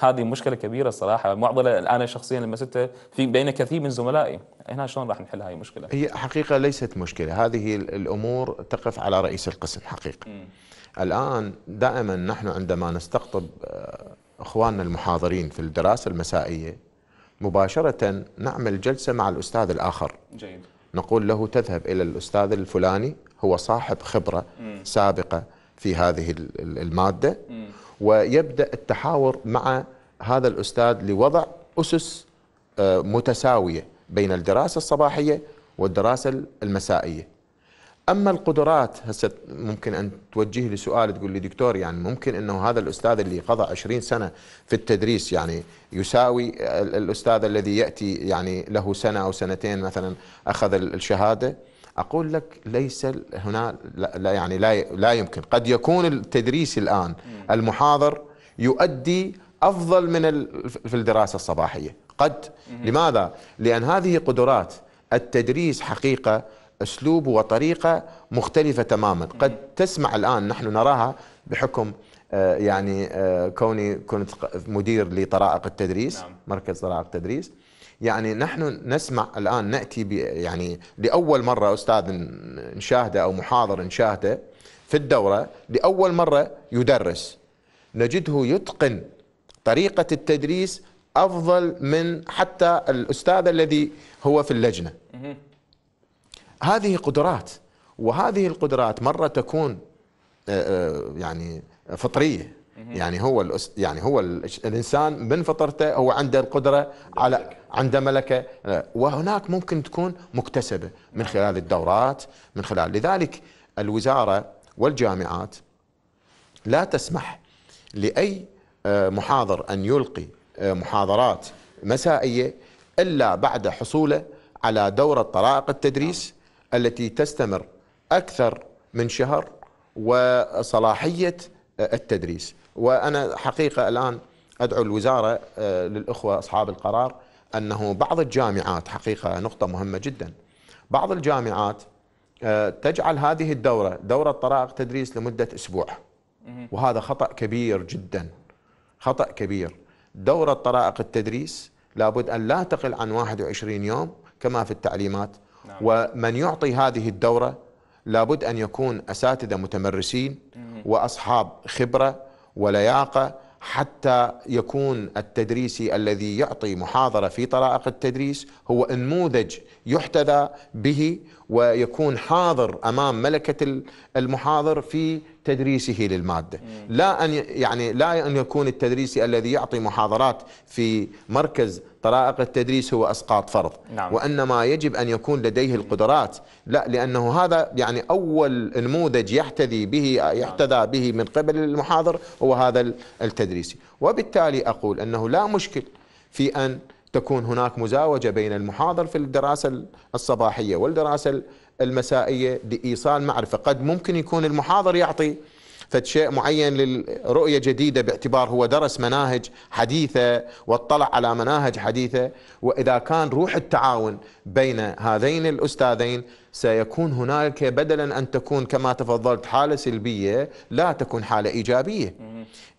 A: هذه مشكلة كبيرة صراحة معضلة أنا شخصيا لما لمستها في بين كثير من زملائي هنا شلون راح نحل هاي المشكلة هي
B: حقيقة ليست مشكلة هذه الأمور تقف على رئيس القسم حقيقة م. الآن دائما نحن عندما نستقطب آه، اخواننا المحاضرين في الدراسه المسائيه مباشره نعمل جلسه مع الاستاذ الاخر جيد نقول له تذهب الى الاستاذ الفلاني هو صاحب خبرة سابقة في هذه المادة ويبدأ التحاور مع هذا الأستاذ لوضع أسس آه، متساوية بين الدراسة الصباحية والدراسة المسائية أما القدرات هسه ممكن أن توجه لي سؤال تقول لي دكتور يعني ممكن أنه هذا الأستاذ اللي قضى 20 سنة في التدريس يعني يساوي الأستاذ الذي يأتي يعني له سنة أو سنتين مثلا أخذ الشهادة اقول لك ليس هنا لا يعني لا لا يمكن قد يكون التدريس الان المحاضر يؤدي افضل من في الدراسه الصباحيه قد لماذا لان هذه قدرات التدريس حقيقه اسلوب وطريقه مختلفه تماما قد تسمع الان نحن نراها بحكم آه، يعني آه، كوني كنت مدير لطرائق التدريس نعم. مركز طرائق التدريس يعني نحن نسمع الآن نأتي يعني لأول مرة أستاذ نشاهده أو محاضر نشاهده في الدورة لأول مرة يدرس نجده يتقن طريقة التدريس أفضل من حتى الأستاذ الذي هو في اللجنة هذه قدرات وهذه القدرات مرة تكون آه، آه، يعني فطرية يعني هو الأس... يعني هو الانسان من فطرته هو عنده القدره على عنده ملكه وهناك ممكن تكون مكتسبه من خلال الدورات من خلال لذلك الوزاره والجامعات لا تسمح لاي آه، محاضر ان يلقي آه، محاضرات مسائيه الا بعد حصوله على دوره طرائق التدريس التي تستمر اكثر من شهر وصلاحيه آه، التدريس وأنا حقيقة الآن أدعو الوزارة آه، للأخوة أصحاب القرار أنه بعض الجامعات حقيقة نقطة مهمة جدا بعض الجامعات آه، تجعل هذه الدورة دورة طرائق تدريس لمدة أسبوع وهذا خطأ كبير جدا خطأ كبير دورة طرائق التدريس لابد أن لا تقل عن 21 يوم كما في التعليمات نعم. ومن يعطي هذه الدورة لابد أن يكون أساتذة متمرسين وأصحاب خبرة ولياقه حتى يكون التدريسي الذي يعطي محاضره في طرائق التدريس هو نموذج يحتذى به ويكون حاضر امام ملكه المحاضر في تدريسه للماده، لا ان يعني لا ان يكون التدريسي الذي يعطي محاضرات في مركز طرائق التدريس هو اسقاط فرض نعم. وانما يجب ان يكون لديه القدرات لا لانه هذا يعني اول نموذج يحتذي به يحتذى به من قبل المحاضر هو هذا التدريسي وبالتالي اقول انه لا مشكل في ان تكون هناك مزاوجه بين المحاضر في الدراسه الصباحيه والدراسه المسائيه لايصال معرفه قد ممكن يكون المحاضر يعطي فد شيء معين للرؤية جديدة باعتبار هو درس مناهج حديثة واطلع على مناهج حديثة وإذا كان روح التعاون بين هذين الأستاذين سيكون هنالك بدلا أن تكون كما تفضلت حالة سلبية لا تكون حالة إيجابية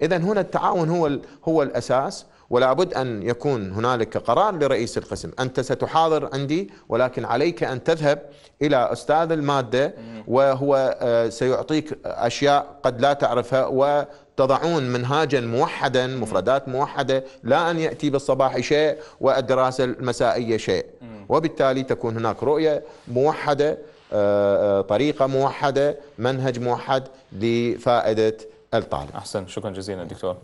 B: إذا هنا التعاون هو, هو الأساس ولا بد أن يكون هنالك قرار لرئيس القسم أنت ستحاضر عندي ولكن عليك أن تذهب إلى أستاذ المادة وهو آه، سيعطيك أشياء قد لا تعرفها و تضعون منهاجا موحدا مفردات موحدة لا أن يأتي بالصباح شيء والدراسة المسائية شيء وبالتالي تكون هناك رؤية موحدة آه، آه، طريقة موحدة
A: منهج موحد لفائدة الطالب أحسن شكرا جزيلا دكتور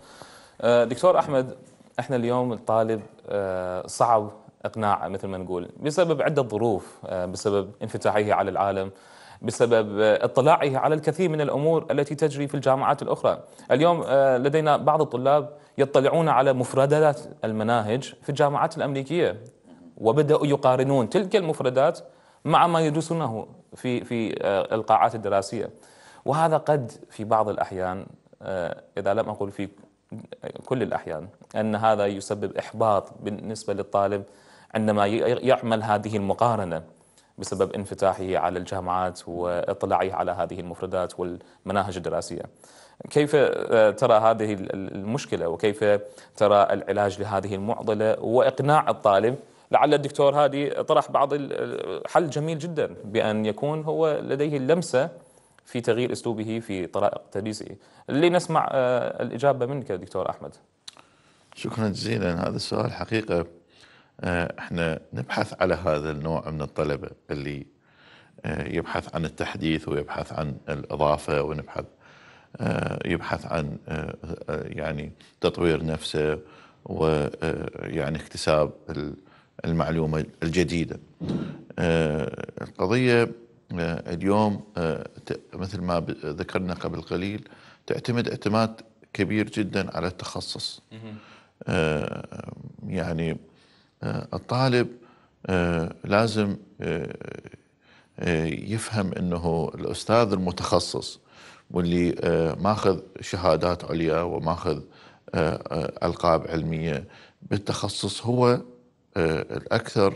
A: دكتور أحمد احنا اليوم الطالب آه، صعب اقناعه مثل ما نقول بسبب عده ظروف آه، بسبب انفتاحه على العالم بسبب آه، اطلاعه على الكثير من الامور التي تجري في الجامعات الاخرى. اليوم لدينا بعض الطلاب يطلعون على مفردات المناهج في الجامعات الامريكيه وبداوا يقارنون تلك المفردات مع ما يدرسونه في في القاعات الدراسيه. وهذا قد في بعض الاحيان اذا لم اقل في كل الاحيان أن هذا يسبب إحباط بالنسبة للطالب عندما يعمل هذه المقارنة بسبب انفتاحه على الجامعات واطلاعه على هذه المفردات والمناهج الدراسية كيف آه، ترى هذه المشكلة وكيف ترى العلاج لهذه المعضلة وإقناع الطالب لعل الدكتور هادي طرح بعض الحل جميل جدا بأن يكون هو لديه اللمسة في تغيير أسلوبه في طرائق تدريسه لنسمع آه، الإجابة منك دكتور أحمد
C: شكرا جزيلا هذا السؤال حقيقة آه، احنا نبحث على هذا النوع من الطلبة اللي آه، يبحث عن التحديث ويبحث عن الإضافة ونبحث آه، يبحث عن يعني تطوير نفسه ويعني اكتساب المعلومة الجديدة القضية اليوم مثل ما ذكرنا قبل قليل تعتمد اعتماد كبير جدا على التخصص آه، يعني آه، الطالب آه، لازم يفهم انه الاستاذ المتخصص واللي ماخذ شهادات عليا وماخذ القاب علميه بالتخصص هو الاكثر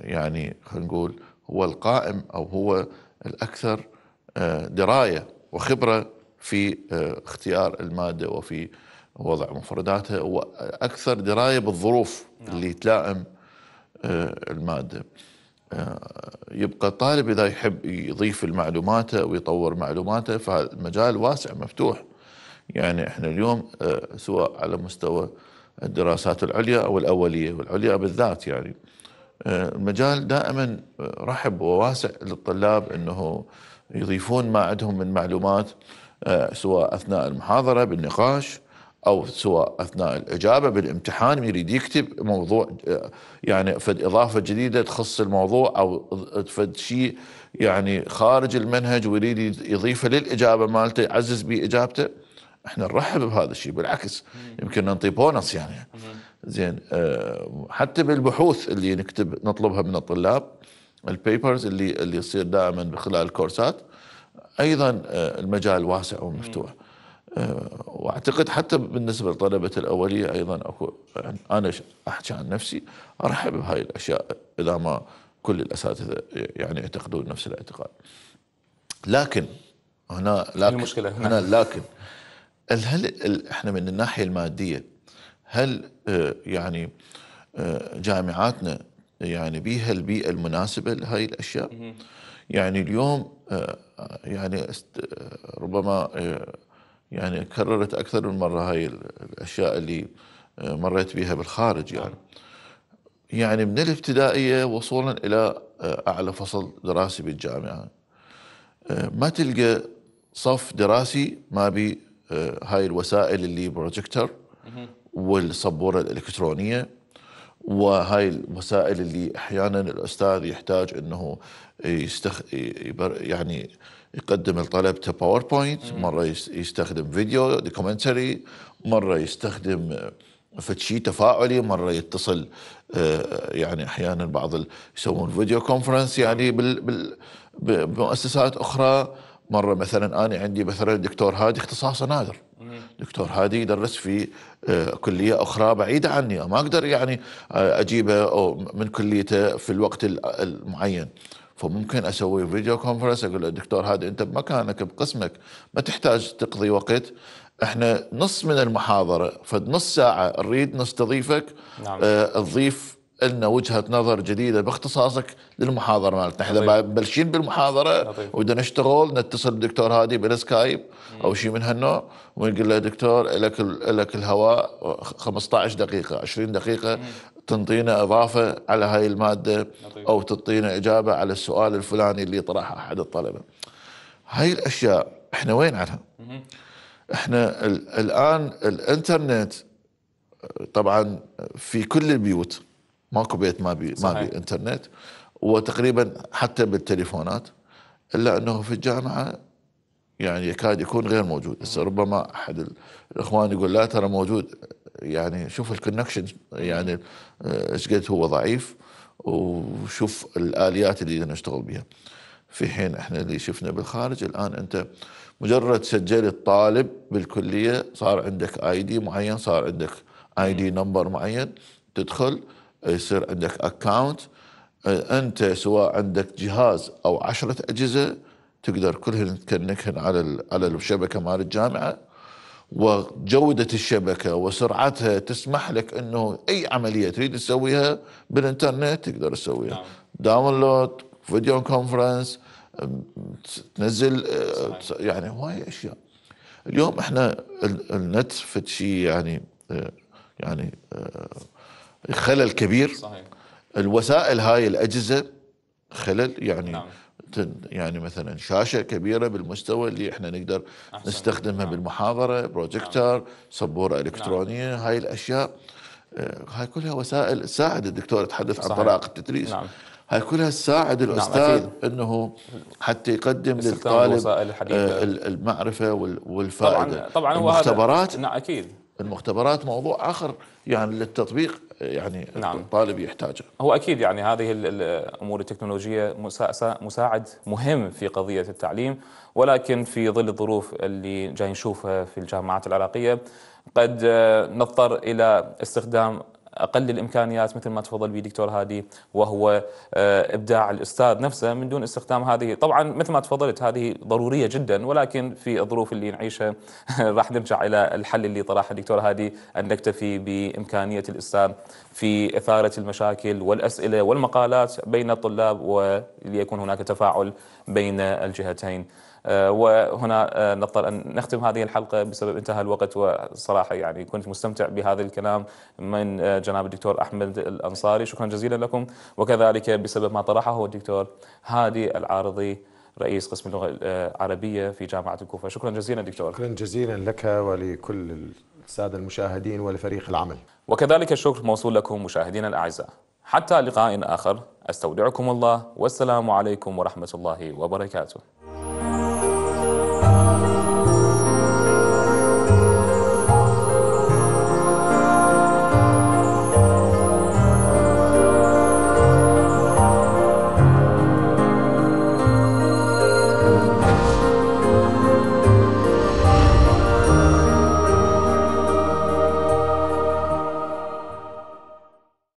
C: يعني خلينا نقول هو القائم او هو الاكثر درايه وخبره في اختيار الماده وفي وضع مفرداته واكثر درايه بالظروف نعم. اللي تلائم آه، الماده آه، يبقى الطالب اذا يحب يضيف المعلوماته ويطور معلوماته فالمجال واسع مفتوح يعني احنا اليوم آه، سواء على مستوى الدراسات العليا او الاوليه والعليا بالذات يعني المجال دائما رحب وواسع للطلاب انه يضيفون ما عندهم من معلومات سواء اثناء المحاضره بالنقاش او سواء اثناء الاجابه بالامتحان يريد يكتب موضوع يعني فد اضافه جديده تخص الموضوع او فد شيء يعني خارج المنهج ويريد يضيفه للاجابه مالته يعزز به اجابته احنا نرحب بهذا الشيء بالعكس يمكن نعطي بونص يعني زين آه، حتى بالبحوث اللي نكتب نطلبها من الطلاب البيبرز اللي اللي يصير دائما خلال الكورسات ايضا آه، المجال واسع ومفتوح آه، واعتقد حتى بالنسبه لطلبه الاوليه ايضا اكو يعني انا احكي عن نفسي ارحب بهاي الاشياء اذا ما كل الاساتذه يعني يعتقدون نفس الاعتقاد. لكن هنا لكن المشكله هنا, هنا لكن هل احنا من الناحيه الماديه هل آه، يعني آه، جامعاتنا يعني بيها البيئه المناسبه لهي الاشياء؟ يعني اليوم يعني ربما يعني كررت أكثر من مرة هاي الأشياء اللي آه، مريت بها بالخارج يعني نعم. يعني من الابتدائية وصولا إلى آه، أعلى فصل دراسي بالجامعة آه، ما تلقى صف دراسي ما بي هاي الوسائل اللي بروجيكتر والسبورة الإلكترونية وهاي الوسائل اللي احيانا الاستاذ يحتاج انه يستخ... يبر... يعني يقدم لطلبته باوربوينت مره يستخدم فيديو دوكيومنتري مره يستخدم فتشي تفاعلي مره يتصل آه، يعني احيانا بعض ال... يسوون فيديو كونفرنس يعني بال... بال... بمؤسسات اخرى مره مثلا انا عندي مثلا الدكتور هادي اختصاصه نادر دكتور هادي يدرس في آه، كلية أخرى بعيدة عني ما أقدر يعني آه، أجيبه من كليته في الوقت المعين فممكن اسوي فيديو كونفرنس اقول له دكتور هادي انت بمكانك بقسمك ما تحتاج تقضي وقت احنا نص من المحاضره فنص ساعه نريد نستضيفك نعم. اه تضيف لنا وجهه نظر جديده باختصاصك للمحاضره مالتنا احنا بلشين بالمحاضره لطيف. وبدنا نشتغل نتصل بالدكتور هادي بالسكايب او شيء من هالنوع ونقول له دكتور لك لك الهواء 15 دقيقه 20 دقيقه تنطينا اضافه على هاي الماده او تعطينا اجابه على السؤال الفلاني اللي طرحه احد الطلبه هاي الاشياء احنا وين عنها احنا الان الانترنت طبعا في كل البيوت ماكو بيت ما بي ما بي انترنت وتقريبا حتى بالتليفونات الا انه في الجامعه يعني يكاد يكون غير موجود هسه ربما احد الاخوان يقول لا ترى موجود يعني شوف الكونكشن يعني آه، ايش قد هو ضعيف وشوف الاليات اللي نشتغل بها في حين احنا اللي شفنا بالخارج الان انت مجرد سجلت طالب بالكليه صار عندك اي دي معين صار عندك اي دي نمبر معين تدخل يصير عندك اكاونت آه، انت سواء عندك جهاز او عشرة اجهزه تقدر كلهن تكنكهن على على الشبكه مال الجامعه وجوده الشبكه وسرعتها تسمح لك انه اي عمليه تريد تسويها بالانترنت تقدر تسويها نعم. داونلود فيديو كونفرنس تنزل آه، يعني هواي اشياء اليوم احنا النت فد شيء يعني آه، يعني خلل كبير صحيح. الوسائل هاي الأجهزة خلل يعني نعم. يعني مثلا شاشه كبيره بالمستوى اللي احنا نقدر أحسن. نستخدمها نعم. بالمحاضره بروجيكتر نعم. سبوره الكترونيه نعم. هاي الاشياء آه، هاي كلها وسائل تساعد الدكتور يتحدث عن طرائق التدريس نعم. هاي كلها تساعد نعم، الاستاذ نعم انه حتى يقدم للطالب آه، المعرفه والفائده طبعا طبعا المختبرات نعم اكيد المختبرات
A: موضوع اخر يعني للتطبيق يعني نعم. الطالب يحتاجه هو اكيد يعني هذه الامور التكنولوجيه مساعد مهم في قضيه التعليم ولكن في ظل الظروف اللي جاي نشوفها في الجامعات العراقيه قد نضطر الى استخدام اقل الامكانيات مثل ما تفضل به دكتور هادي وهو آه، ابداع الاستاذ نفسه من دون استخدام هذه طبعا مثل ما تفضلت هذه ضروريه جدا ولكن في الظروف اللي نعيشها [laughs] راح نرجع الى الحل اللي طرحه الدكتور هادي ان نكتفي بامكانيه الاستاذ في اثاره المشاكل والاسئله والمقالات بين الطلاب وليكون هناك تفاعل بين الجهتين. آه، وهنا آه، نضطر أن نختم هذه الحلقة بسبب انتهى الوقت وصراحة يعني كنت مستمتع بهذا الكلام من آه، جناب الدكتور أحمد الأنصاري شكرا جزيلا لكم وكذلك بسبب ما طرحه الدكتور هادي العارضي رئيس قسم اللغة العربية في جامعة الكوفة
B: شكرا جزيلا دكتور شكرا جزيلا لك ولكل السادة المشاهدين
A: ولفريق العمل وكذلك الشكر موصول لكم مشاهدينا الأعزاء حتى لقاء آخر أستودعكم الله والسلام عليكم ورحمة الله وبركاته